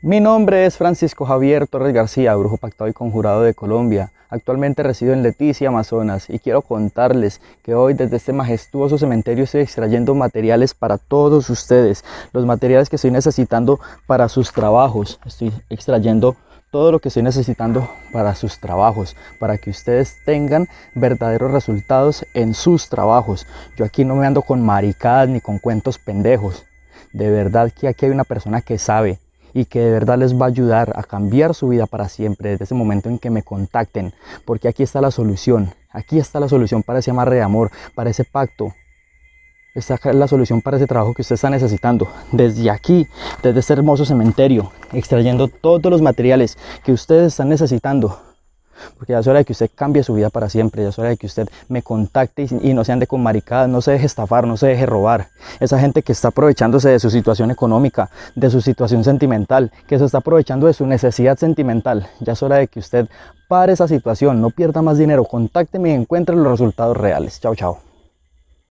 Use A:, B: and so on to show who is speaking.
A: Mi nombre es Francisco Javier Torres García, brujo pactado y conjurado de Colombia. Actualmente resido en Leticia, Amazonas, y quiero contarles que hoy desde este majestuoso cementerio estoy extrayendo materiales para todos ustedes, los materiales que estoy necesitando para sus trabajos. Estoy extrayendo todo lo que estoy necesitando para sus trabajos, para que ustedes tengan verdaderos resultados en sus trabajos. Yo aquí no me ando con maricadas ni con cuentos pendejos. De verdad que aquí hay una persona que sabe, y que de verdad les va a ayudar a cambiar su vida para siempre desde ese momento en que me contacten, porque aquí está la solución, aquí está la solución para ese amarre de amor, para ese pacto, está la solución para ese trabajo que ustedes están necesitando. Desde aquí, desde este hermoso cementerio, extrayendo todos los materiales que ustedes están necesitando porque ya es hora de que usted cambie su vida para siempre, ya es hora de que usted me contacte y, no se ande con maricadas, no se deje estafar, no se deje robar. Esa gente que está aprovechándose de su situación económica, de su situación sentimental, que se está aprovechando de su necesidad sentimental, ya es hora de que usted pare esa situación, no pierda más dinero, contácteme y encuentre los resultados reales. Chao, chao.